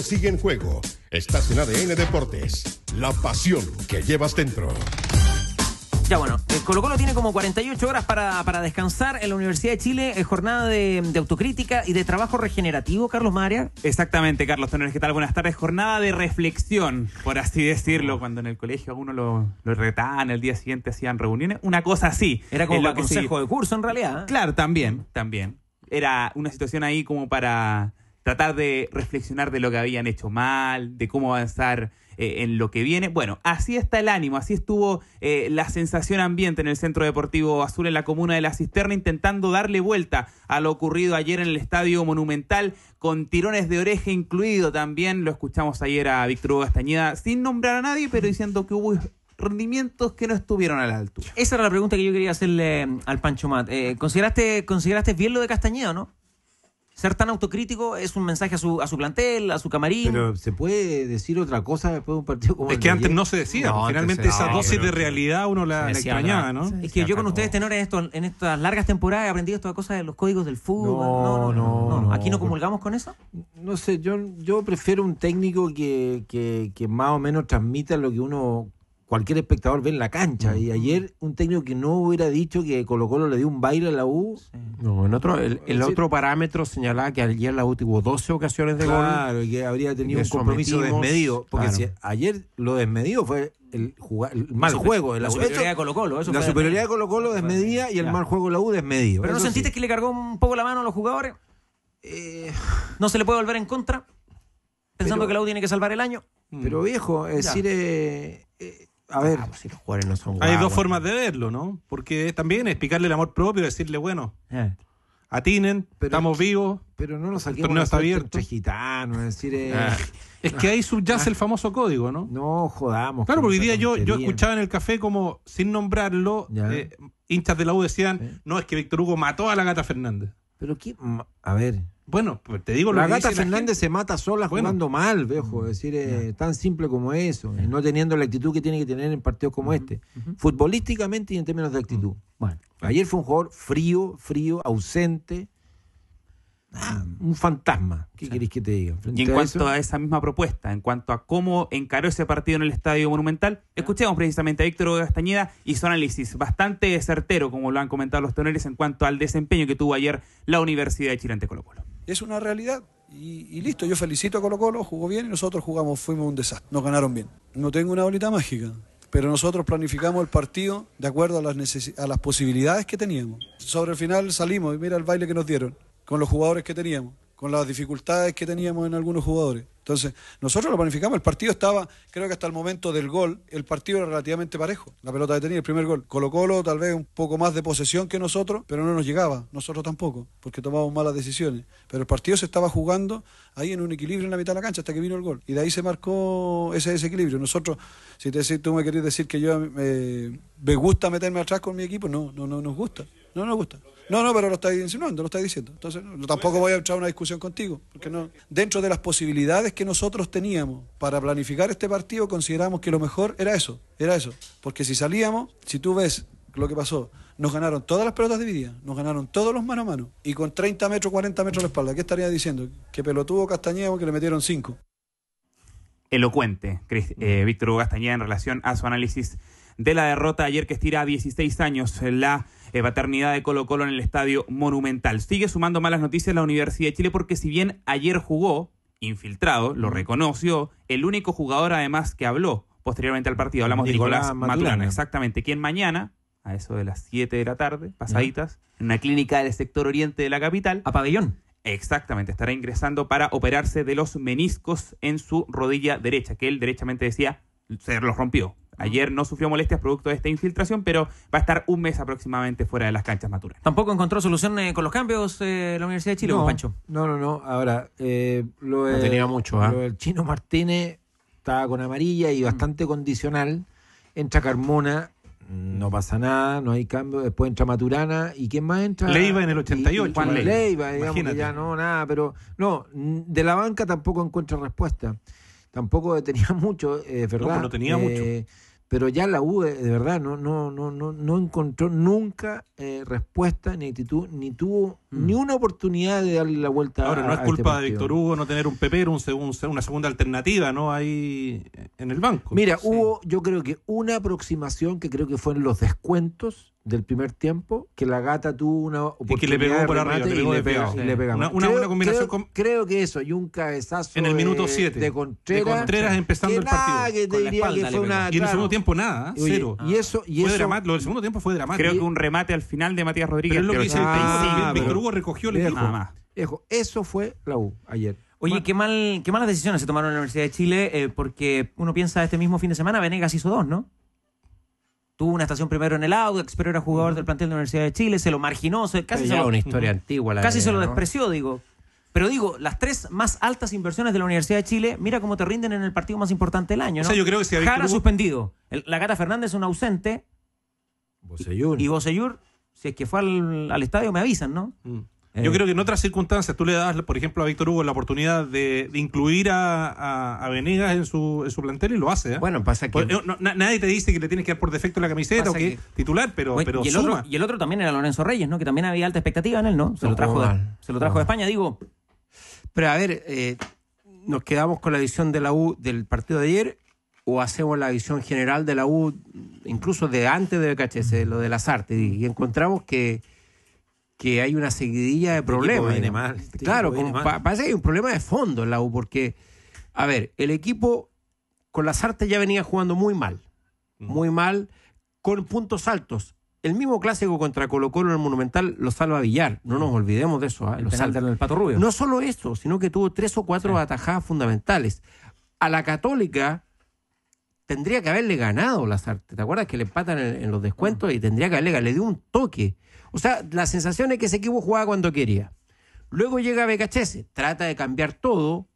Sigue en juego. Estación en ADN Deportes. La pasión que llevas dentro. Ya bueno, el eh, Colo Colo tiene como 48 horas para, para descansar en la Universidad de Chile, es jornada de, autocrítica y de trabajo regenerativo, Carlos María. Exactamente, Carlos tener ¿qué tal? Buenas tardes, jornada de reflexión, por así decirlo, cuando en el colegio a uno lo, lo retaban, el día siguiente hacían reuniones, una cosa así. Era como un consejo de curso en realidad. ¿eh? Claro, también, también. Era una situación ahí como para tratar de reflexionar de lo que habían hecho mal, de cómo avanzar eh, en lo que viene. Bueno, así está el ánimo, así estuvo eh, la sensación ambiente en el Centro Deportivo Azul en la comuna de La Cisterna, intentando darle vuelta a lo ocurrido ayer en el Estadio Monumental, con tirones de oreja incluido también. Lo escuchamos ayer a Víctor Hugo Castañeda, sin nombrar a nadie, pero diciendo que hubo rendimientos que no estuvieron a la altura. Esa era la pregunta que yo quería hacerle eh, al Pancho Mat. ¿consideraste, ¿Consideraste bien lo de Castañeda o no? ser tan autocrítico es un mensaje a su, a su plantel, a su camarín. Pero se puede decir otra cosa después de un partido como Es que antes no se decía, pues, finalmente esa dosis de realidad uno la, extrañaba, ¿no? Es que yo con ustedes, tenores, esto, en estas largas temporadas he aprendido toda cosa de los códigos del fútbol. No, no, no. ¿Aquí no comulgamos con eso? No sé, yo, yo prefiero un técnico que, que más o menos transmita lo que uno cualquier espectador ve en la cancha. Y ayer un técnico que no hubiera dicho que Colo Colo le dio un baile a la U. No, en otro, el, otro parámetro señalaba que ayer la U tuvo 12 ocasiones de gol. Claro, que habría tenido un compromiso desmedido. Porque ayer lo desmedido fue el, mal juego. La, la superioridad de Colo Colo. la superioridad de Colo Colo desmedida y el mal juego de la U desmedido. ¿Pero no sentiste que le cargó un poco la mano a los jugadores? Eh. ¿No se le puede volver en contra? Pensando que la U tiene que salvar el año. Pero viejo, es decir, eh, eh, a ver. Ah, pues si Hay dos formas de verlo, ¿no? Porque también es picarle el amor propio, decirle, bueno, eh. atinen, estamos vivos. Pero no lo saquemos. El torneo está abierto. Eh, ah. es que ahí subyace el famoso código, ¿no? No jodamos. Claro, porque hoy día yo, yo escuchaba en el café como, sin nombrarlo, eh, hinchas de la U decían, no, es que Víctor Hugo mató a la gata Fernández. Pero qué, a ver. Bueno, pues, te digo la gata Fernández se mata sola jugando mal, viejo. Es decir, tan simple como eso, no teniendo la actitud que tiene que tener en partidos como este, futbolísticamente y en términos de actitud. Bueno, ayer fue un jugador frío, frío, ausente, Ah, un fantasma, ¿qué queréis que te diga? y en cuanto a esa misma propuesta, en cuanto a cómo encaró ese partido en el Estadio Monumental, escuchemos precisamente a Víctor Gastañeda y su análisis bastante certero, como lo han comentado los toneles, en cuanto al desempeño que tuvo ayer la Universidad de Chile Colo Colo. Es una realidad. Y, listo, yo felicito a Colo Colo, jugó bien y nosotros jugamos, fuimos un desastre, nos ganaron bien. No tengo una bolita mágica, pero nosotros planificamos el partido de acuerdo a las, a las posibilidades que teníamos. Sobre el final salimos y mira el baile que nos dieron con los jugadores que teníamos, con las dificultades que teníamos en algunos jugadores. Entonces, nosotros lo planificamos. El partido estaba, creo que hasta el momento del gol, el partido era relativamente parejo. La pelota tenía el primer gol. Colo Colo tal vez un poco más de posesión que nosotros, pero no nos llegaba, nosotros tampoco, porque tomábamos malas decisiones. Pero el partido se estaba jugando ahí en un equilibrio en la mitad de la cancha hasta que vino el gol. Y de ahí se marcó ese desequilibrio. Nosotros, si te, tú me querés decir que yo eh, me gusta meterme atrás con mi equipo, no, no, no nos gusta. No nos gusta. No, no, pero lo estáis insinuando, lo estáis diciendo. Entonces, no, tampoco voy a echar una discusión contigo, porque no. Dentro de las posibilidades que nosotros teníamos para planificar este partido, consideramos que lo mejor era eso, era eso. Porque si salíamos, si tú ves lo que pasó, nos ganaron todas las pelotas divididas, nos ganaron todos los mano a mano, y con 30 metros, 40 metros de espalda, ¿qué estaría diciendo? Que pelotudo Castañeda que le metieron 5. Elocuente, eh, Víctor Hugo Castañeda, en relación a su análisis de la derrota ayer que estira 16 años en la eh, paternidad de Colo Colo en el estadio Monumental. Sigue sumando malas noticias la Universidad de Chile porque si bien ayer jugó, infiltrado, lo reconoció, el único jugador además que habló posteriormente al partido, hablamos de Nicolás Maturana, exactamente, quien mañana a eso de las 7 de la tarde, pasaditas, en una clínica del sector oriente de la capital. A pabellón. Exactamente, estará ingresando para operarse de los meniscos en su rodilla derecha, que él derechamente decía se los rompió, Ayer no sufrió molestias producto de esta infiltración, pero va a estar un mes aproximadamente fuera de las canchas maturas. Tampoco encontró solución eh, con los cambios eh, la Universidad de Chile, pues, no, Pancho. No, no, no. Ahora, eh, lo, tenía mucho, ¿ah? lo del Chino Martínez estaba con amarilla y mm. bastante condicional. Entra Carmona, mm. no pasa nada, no hay cambio. Después entra Maturana. ¿Y quién más entra? Leiva en el 88. Leiva, digamos que ya no, nada. Pero no, de la banca tampoco encuentra respuesta. Tampoco tenía mucho, pues verdad. No, no tenía mucho pero ya la U eh, de verdad no, no, no, no, no encontró nunca eh, respuesta ni actitud, ni tuvo mm. ni una oportunidad de darle la vuelta Ahora, no es culpa este de Víctor Hugo no tener un pepero, un, segundo una segunda alternativa, ¿no? Ahí eh, en el banco. Mira, hubo, yo creo que una aproximación que creo que fue en los descuentos, del primer tiempo que la gata tuvo una oportunidad le pegó por arriba, le pegó y, le pegó, una, buena combinación creo, que eso y un cabezazo en el minuto 7 de, Contreras, de Contreras empezando el partido diría que fue una, y en el segundo tiempo nada cero y eso y fue dramático, lo del segundo tiempo fue dramático creo que un remate al final de Matías Rodríguez es lo que dice ah, Víctor Hugo recogió el equipo nada más eso fue la U ayer Oye, qué, mal, qué malas decisiones se tomaron en la Universidad de Chile, eh, porque uno piensa este mismo fin de semana, Venegas hizo dos, ¿no? tuvo una estación primero en el que pero era jugador del plantel de la Universidad de Chile, se lo marginó, se, casi se lo, una historia antigua, casi se lo despreció, digo. Pero digo, las tres más altas inversiones de la Universidad de Chile, mira cómo te rinden en el partido más importante del año. ¿no? yo creo que Jara suspendido, la Gata Fernández es un ausente. Y Bocellur, si es que fue al, estadio, me avisan, ¿no? Mm. Yo eh. creo que en otras circunstancias tú le das, por ejemplo, a Víctor Hugo la oportunidad de, incluir a, Venegas en su, en plantel y lo hace. ¿eh? Bueno, pasa que. Pues, eh, nadie te dice que le tienes que dar por defecto la camiseta o que, titular, pero, y el Otro, y el otro también era Lorenzo Reyes, ¿no? Que también había alta expectativa en él, ¿no? Se lo trajo, de, se lo trajo de España, digo. Pero a ver, ¿nos quedamos con la visión de la U del partido de ayer o hacemos la visión general de la U, incluso de antes de BKHS, lo de las artes? Y encontramos que que hay una seguidilla de problemas. claro, parece que hay un problema de fondo en la U, porque, a ver, el equipo con las artes ya venía jugando muy mal, muy mal, con puntos altos. El mismo clásico contra Colo Colo en el Monumental lo salva Villar, no nos olvidemos de eso. ¿ah? El el Pato Rubio. No solo eso, sino que tuvo tres o cuatro atajadas fundamentales. A la Católica tendría que haberle ganado las artes. ¿Te acuerdas que le empatan en, los descuentos mm. y tendría que haberle ganado? Le dio un toque. O sea, la sensación es que ese equipo jugaba cuando quería. Luego llega BKHS, trata de cambiar todo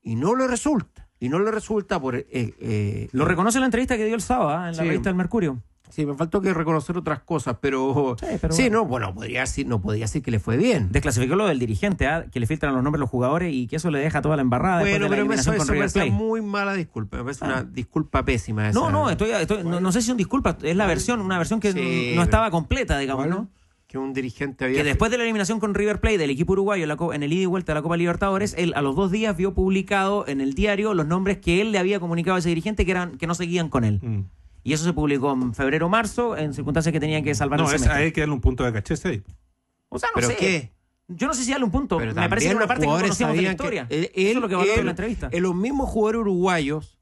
y no le resulta. Y no le resulta por... Eh, eh, lo reconoce la entrevista que dio el sábado ¿eh? en la revista El Mercurio. Sí, me faltó que reconocer otras cosas, pero sí, pero sí no, bueno, podría decir, no podría decir que le fue bien. Desclasificó lo del dirigente, ¿eh? que le filtran los nombres a los jugadores y que eso le deja toda la embarrada. Bueno, de pero eso, eso me parece muy mala disculpa, me parece ah. una disculpa pésima. Esa. No, no, estoy, no, sé si es un disculpa. es la versión, una versión que no estaba completa, digamos, ¿no? que un dirigente había... Que después de la eliminación con River Plate del equipo uruguayo en el ida y vuelta de la Copa Libertadores, él a los dos días vio publicado en el diario los nombres que él le había comunicado a ese dirigente que, eran, que no seguían con él. Mm. Y eso se publicó en febrero o marzo, en circunstancias que tenían que salvar no, es, ahí hay que darle un punto de cachete ahí. O sea, no sé. qué? Yo no sé si darle un punto. Me parece que una parte que no conocíamos de la historia. él, eso es lo que él, en la entrevista. En eh, los mismos jugadores uruguayos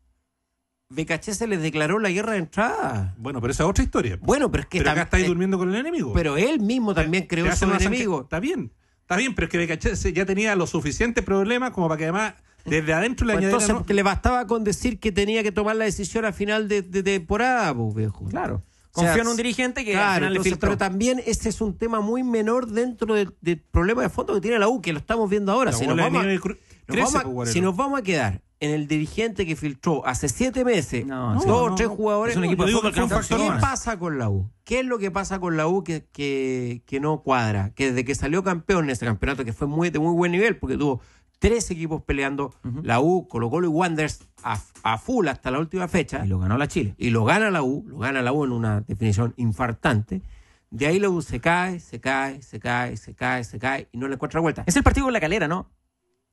Becachese les declaró la guerra de entrada. Bueno, pero esa es otra historia. Bueno, pero es que. Pero acá estáis eh, durmiendo con el enemigo. Pero él mismo eh, también creó un enemigo. Está bien, está bien, pero es que Becachese ya tenía los suficientes problemas como para que además desde adentro la pues Entonces, le bastaba con decir que tenía que tomar la decisión a final de, temporada, pues, viejo. Claro. Confío en un dirigente que claro, Pero también ese es un tema muy menor dentro del, problema de fondo que tiene la U, que lo estamos viendo ahora. Pues, si nos, vamos a, si vamos a quedar en el dirigente que filtró hace siete meses dos o tres jugadores. ¿Qué pasa con la U? ¿Qué es lo que pasa con la U que, no cuadra? Que desde que salió campeón en ese campeonato, que fue muy, de muy buen nivel, porque tuvo tres equipos peleando, la U, Colo Colo y Wanderers a, full hasta la última fecha. Y lo ganó la Chile. Y lo gana la U, lo gana la U en una definición infartante. De ahí la U se cae, se cae, se cae, se cae, se cae y no le encuentra vuelta. Es el partido con la calera, ¿no?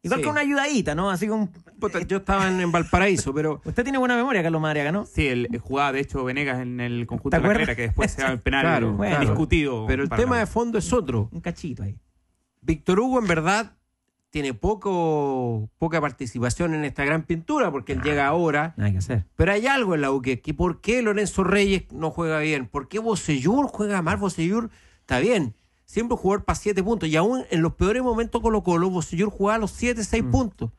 Igual que una ayudadita, ¿no? Así como... yo estaba en, Valparaíso, pero... Usted tiene buena memoria, Carlos Madriaga, ¿no? Sí, él jugaba, de hecho, Venegas en el conjunto de la carrera, que después se va al penal discutido. Pero el tema de fondo es otro. Un cachito ahí. Víctor Hugo, en verdad, tiene poco, poca participación en esta gran pintura, porque él llega ahora. Hay que hacer. Pero hay algo en la U que, por qué Lorenzo Reyes no juega bien, por qué Bocellur juega mal, Bocellur está bien, siempre jugar para siete puntos, y aún en los peores momentos Colo Colo, Bocellur jugaba los siete seis mm. puntos,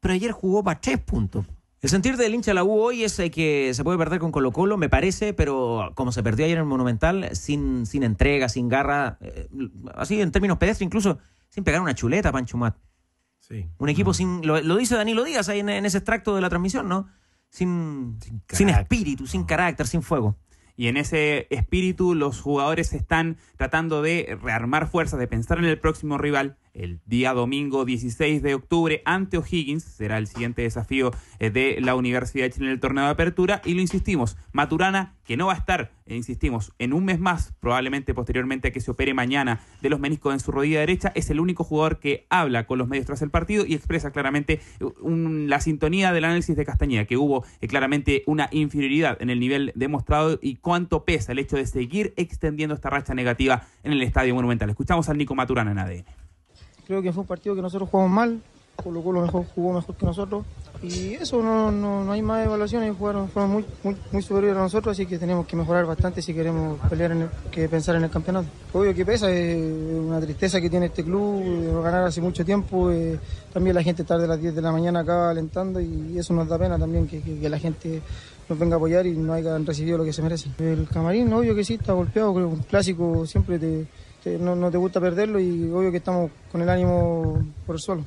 pero ayer jugó para tres puntos. El sentir del hincha de la U hoy es eh, que se puede perder con Colo Colo, me parece, pero como se perdió ayer en el Monumental, sin, sin entrega, sin garra, eh, así en términos pedestres incluso, sin pegar una chuleta, Pancho Mat. Un equipo sin. Lo, dice Danilo Díaz ahí en, ese extracto de la transmisión, ¿no? Sin, sin, espíritu, sin carácter, sin fuego. Y en ese espíritu los jugadores están tratando de rearmar fuerzas, de pensar en el próximo rival el día domingo 16 de octubre ante O'Higgins será el siguiente desafío eh, de la Universidad de Chile en el torneo de apertura y lo insistimos, Maturana que no va a estar, eh, insistimos, en un mes más, probablemente posteriormente a que se opere mañana de los meniscos en su rodilla derecha, es el único jugador que habla con los medios tras el partido y expresa claramente eh, la sintonía del análisis de Castañeda, que hubo claramente una inferioridad en el nivel demostrado y cuánto pesa el hecho de seguir extendiendo esta racha negativa en el Estadio Monumental. Escuchamos al Nico Maturana en ADN. Creo que fue un partido que nosotros jugamos mal, Colo Colo mejor, jugó mejor que nosotros. Y eso, no, no, no hay más evaluaciones, jugaron, fueron muy, muy, muy, superiores a nosotros, así que tenemos que mejorar bastante si queremos pelear que pensar en el campeonato. Obvio que pesa, es una tristeza que tiene este club, eh, ganar hace mucho tiempo, eh, también la gente tarde a las 10 de la mañana acá alentando y eso nos da pena también que, que, la gente nos venga a apoyar y no hayan recibido lo que se merece. El camarín, obvio que sí, está golpeado, creo un clásico siempre te este, no, te gusta perderlo y obvio que estamos con el ánimo por el suelo.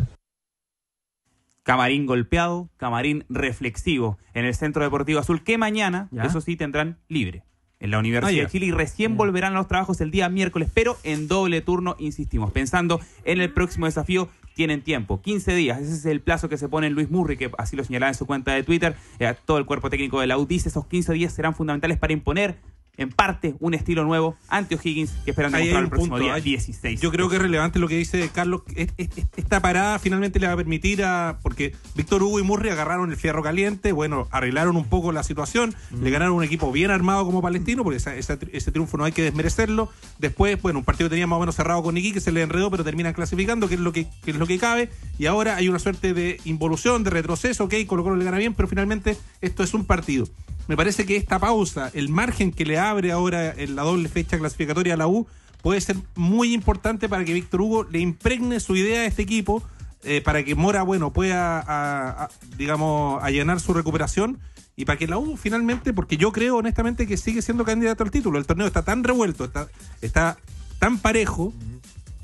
Camarín golpeado, camarín reflexivo en el Centro Deportivo Azul, que mañana, eso sí, tendrán libre en la Universidad de Chile y recién volverán a los trabajos el día miércoles, pero en doble turno, insistimos, pensando en el próximo desafío. Tienen tiempo, 15 días, ese es el plazo que se pone Luis Murri, que así lo señalaba en su cuenta de Twitter. Eh, todo el cuerpo técnico de la esos 15 días serán fundamentales para imponer en parte un estilo nuevo ante O'Higgins que esperan el punto, 16. Yo creo que es relevante lo que dice Carlos. Esta parada finalmente le va a permitir a. Porque Víctor Hugo y Murray agarraron el fierro caliente, bueno, arreglaron un poco la situación, mm. le ganaron un equipo bien armado como Palestino, porque ese triunfo no hay que desmerecerlo. Después, bueno, un partido que tenía más o menos cerrado con Iquique, que se le enredó, pero terminan clasificando, que es lo que, que, es lo que cabe. Y ahora hay una suerte de involución, de retroceso, ok, Colo Colo le gana bien, pero finalmente esto es un partido me parece que esta pausa, el margen que le abre ahora en la doble fecha clasificatoria a la U, puede ser muy importante para que Víctor Hugo le impregne su idea a este equipo, eh, para que Mora, bueno, pueda, a, a, digamos, allanar su recuperación y para que la U finalmente, porque yo creo honestamente que sigue siendo candidato al título. El torneo está tan revuelto, está, está tan parejo,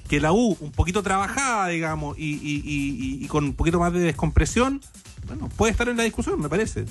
que la U, un poquito trabajada, digamos, y, y con un poquito más de descompresión, bueno, puede estar en la discusión, me parece.